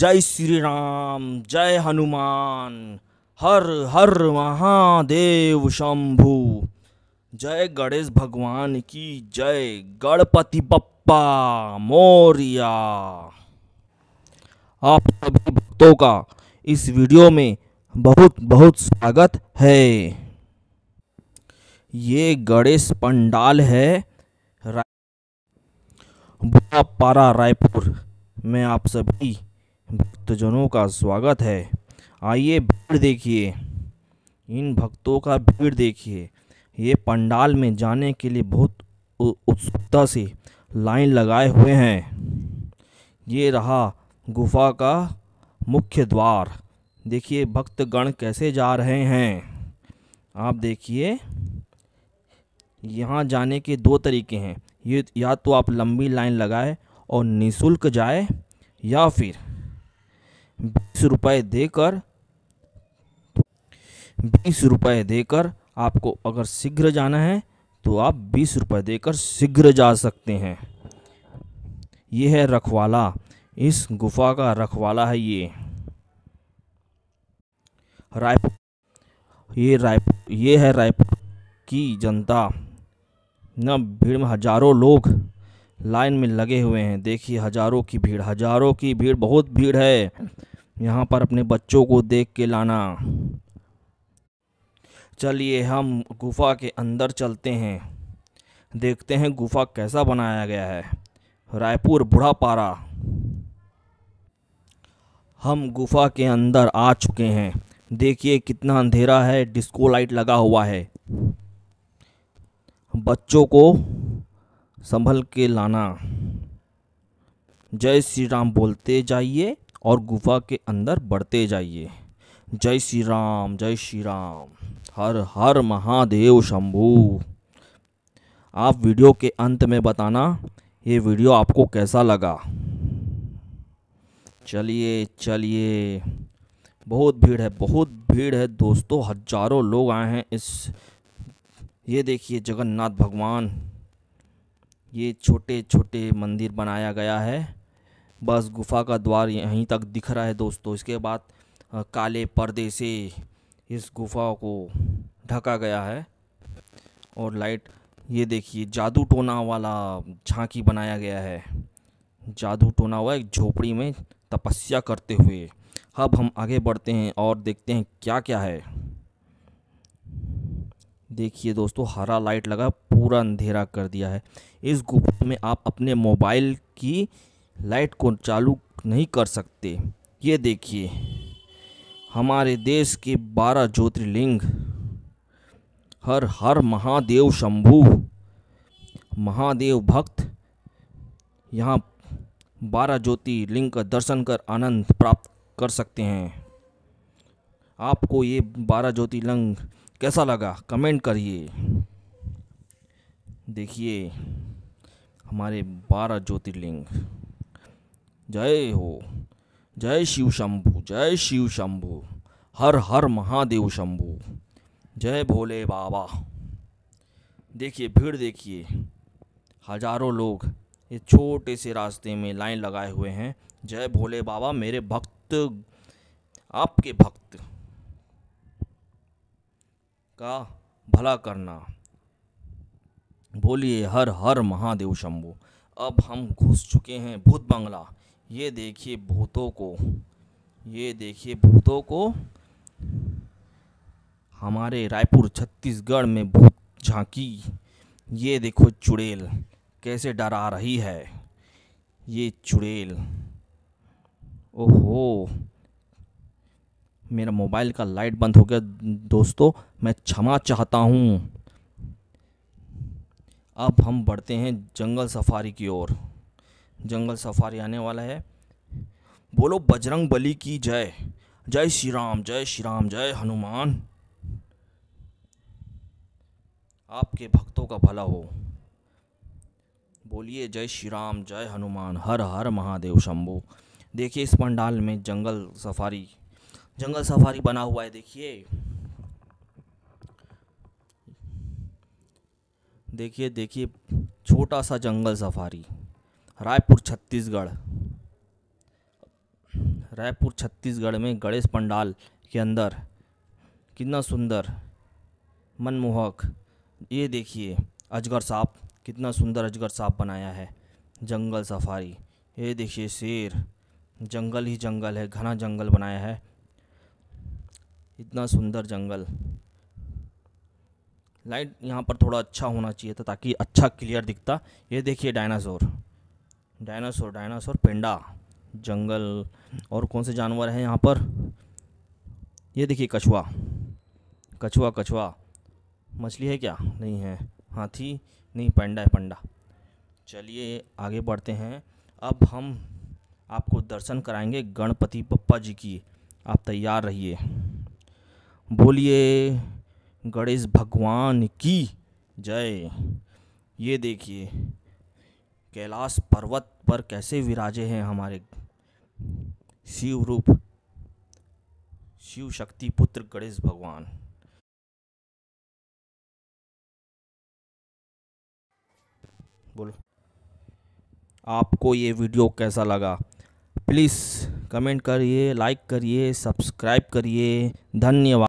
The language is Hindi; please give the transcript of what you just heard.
जय श्री राम जय हनुमान हर हर महादेव शंभु जय गणेश भगवान की जय गणपति बप्पा मोरिया आप सभी भक्तों का इस वीडियो में बहुत बहुत स्वागत है ये गणेश पंडाल है बुआ पारा रायपुर में आप सभी भक्तजनों का स्वागत है आइए भीड़ देखिए इन भक्तों का भीड़ देखिए ये पंडाल में जाने के लिए बहुत उत्सुकता से लाइन लगाए हुए हैं ये रहा गुफा का मुख्य द्वार देखिए भक्तगण कैसे जा रहे हैं आप देखिए यहाँ जाने के दो तरीके हैं ये या तो आप लंबी लाइन लगाए और निशुल्क जाए या फिर रुपये देकर बीस रुपये देकर आपको अगर शीघ्र जाना है तो आप बीस रुपये देकर शीघ्र जा सकते हैं ये है रखवाला इस गुफा का रखवाला है ये रायपुर ये रायपुर ये है रायपुर की जनता न भीड़ में हजारों लोग लाइन में लगे हुए हैं देखिए हजारों की भीड़ हजारों की भीड़ बहुत भीड़ है यहाँ पर अपने बच्चों को देख के लाना चलिए हम गुफा के अंदर चलते हैं देखते हैं गुफा कैसा बनाया गया है रायपुर बूढ़ा पारा हम गुफा के अंदर आ चुके हैं देखिए कितना अंधेरा है डिस्को लाइट लगा हुआ है बच्चों को संभल के लाना जय श्री राम बोलते जाइए और गुफा के अंदर बढ़ते जाइए जय श्री राम जय श्री राम हर हर महादेव शंभू आप वीडियो के अंत में बताना ये वीडियो आपको कैसा लगा चलिए चलिए बहुत भीड़ है बहुत भीड़ है दोस्तों हजारों लोग आए हैं इस ये देखिए जगन्नाथ भगवान ये छोटे छोटे मंदिर बनाया गया है बस गुफा का द्वार यहीं तक दिख रहा है दोस्तों इसके बाद काले पर्दे से इस गुफा को ढका गया है और लाइट ये देखिए जादू टोना वाला झांकी बनाया गया है जादू टोना हुआ एक झोपड़ी में तपस्या करते हुए अब हम आगे बढ़ते हैं और देखते हैं क्या क्या है देखिए दोस्तों हरा लाइट लगा पूरा अंधेरा कर दिया है इस गुफा में आप अपने मोबाइल की लाइट को चालू नहीं कर सकते ये देखिए हमारे देश के बारह ज्योतिर्लिंग हर हर महादेव शंभु महादेव भक्त यहाँ बारह ज्योतिर्लिंग का दर्शन कर आनंद प्राप्त कर सकते हैं आपको ये बारह ज्योतिर्लिंग कैसा लगा कमेंट करिए देखिए हमारे बारह ज्योतिर्लिंग जय हो जय शिव शंभु जय शिव शंभु हर हर महादेव शंभु जय भोले बाबा देखिए भीड़ देखिए हजारों लोग ये छोटे से रास्ते में लाइन लगाए हुए हैं जय भोले बाबा मेरे भक्त आपके भक्त का भला करना बोलिए हर हर महादेव शंभू अब हम घुस चुके हैं भूत बंगला ये देखिए भूतों को ये देखिए भूतों को हमारे रायपुर छत्तीसगढ़ में भूत झांकी ये देखो चुड़ैल कैसे डरा रही है ये चुड़ैल ओहो मेरा मोबाइल का लाइट बंद हो गया दोस्तों मैं क्षमा चाहता हूँ अब हम बढ़ते हैं जंगल सफारी की ओर जंगल सफारी आने वाला है बोलो बजरंग बली की जय जय श्री राम जय श्री राम जय हनुमान आपके भक्तों का भला हो बोलिए जय श्री राम जय हनुमान हर हर महादेव शंभू देखिए इस पंडाल में जंगल सफारी जंगल सफारी बना हुआ है देखिए देखिए देखिए छोटा सा जंगल सफारी रायपुर छत्तीसगढ़ रायपुर छत्तीसगढ़ में गणेश पंडाल के अंदर कितना सुंदर मनमोहक ये देखिए अजगर सांप कितना सुंदर अजगर सांप बनाया है जंगल सफारी ये देखिए शेर जंगल ही जंगल है घना जंगल बनाया है इतना सुंदर जंगल लाइट यहाँ पर थोड़ा अच्छा होना चाहिए था ताकि अच्छा क्लियर दिखता ये देखिए डायनासोर डायनासोर डायनासोर पेंडा जंगल और कौन से जानवर हैं यहाँ पर ये देखिए कछुआ कछुआ कछुआ मछली है क्या नहीं है हाथी नहीं पेंडा है पंडा चलिए आगे बढ़ते हैं अब हम आपको दर्शन कराएंगे गणपति पप्पा जी की आप तैयार रहिए बोलिए गणेश भगवान की जय ये देखिए कैलाश पर्वत पर कैसे विराजे हैं हमारे शिव रूप शिव शक्ति पुत्र गणेश भगवान बोलो आपको ये वीडियो कैसा लगा प्लीज़ कमेंट करिए लाइक करिए सब्सक्राइब करिए धन्यवाद